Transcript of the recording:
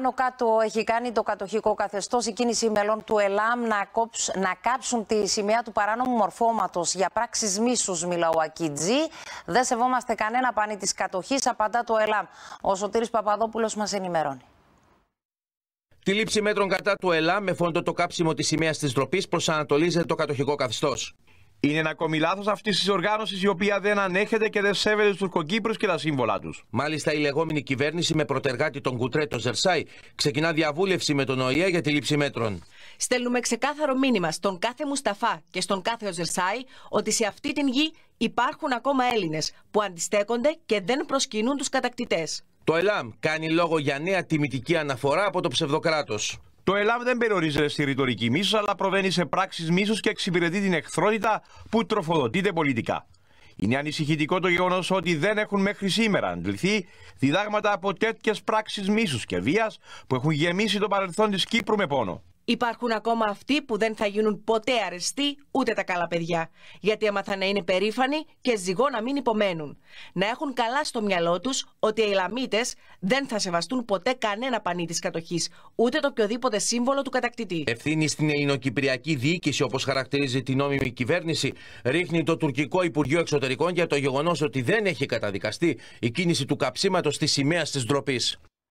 Πάνω κάτω έχει κάνει το κατοχικό καθεστώς η κίνηση μελών του ΕΛΑΜ να, κόψ, να κάψουν τη σημαία του παράνομου μορφώματος για πράξεις μίσους, μιλά ο Ακιτζή. Δεν σεβόμαστε κανένα πάνη της κατοχής, απαντά το ΕΛΑΜ. Ο Σωτήρης Παπαδόπουλος μας ενημερώνει. Τη λήψη μέτρων κατά του ΕΛΑΜ με φόντο το κάψιμο της σημαίας της ντροπής προσανατολίζεται το κατοχικό καθεστώς. Είναι ένα ακόμη λάθος αυτής της οργάνωσης η οποία δεν ανέχεται και δεν σέβεται τους Τουρκοκύπρους και τα σύμβολά τους. Μάλιστα, η λεγόμενη κυβέρνηση με προτεργάτη τον Κουτρέ, τον Ζερσάη, ξεκινά διαβούλευση με τον ΟΗΕ για τη λήψη μέτρων. Στέλνουμε ξεκάθαρο μήνυμα στον κάθε Μουσταφά και στον κάθε Ζερσάη ότι σε αυτή την γη υπάρχουν ακόμα Έλληνες που αντιστέκονται και δεν προσκυνούν τους κατακτητές. Το ΕΛΑΜ κάνει λόγο για νέα τιμητική αναφορά από το ψευδοκράτος. Το ΕΛΑΜ δεν περιορίζεται στη ρητορική μίσου, αλλά προβαίνει σε πράξεις μίσους και εξυπηρετεί την εχθρότητα που τροφοδοτείται πολιτικά. Είναι ανησυχητικό το γεγονός ότι δεν έχουν μέχρι σήμερα αντληθεί διδάγματα από τέτοιες πράξεις μίσους και βίας που έχουν γεμίσει το παρελθόν της Κύπρου με πόνο. Υπάρχουν ακόμα αυτοί που δεν θα γίνουν ποτέ αρεστοί ούτε τα καλά παιδιά. Γιατί έμαθαν να είναι περήφανοι και ζυγό να μην υπομένουν. Να έχουν καλά στο μυαλό τους ότι οι λαμίτες δεν θα σεβαστούν ποτέ κανένα πανί της κατοχής, ούτε το οποιοδήποτε σύμβολο του κατακτητή. Ευθύνη στην ελληνοκυπριακή διοίκηση, όπως χαρακτηρίζει την νόμιμη κυβέρνηση, ρίχνει το τουρκικό Υπουργείο Εξωτερικών για το γεγονός ότι δεν έχει καταδικαστεί η κίνηση του καψίματος τη σημαία της ντροπής.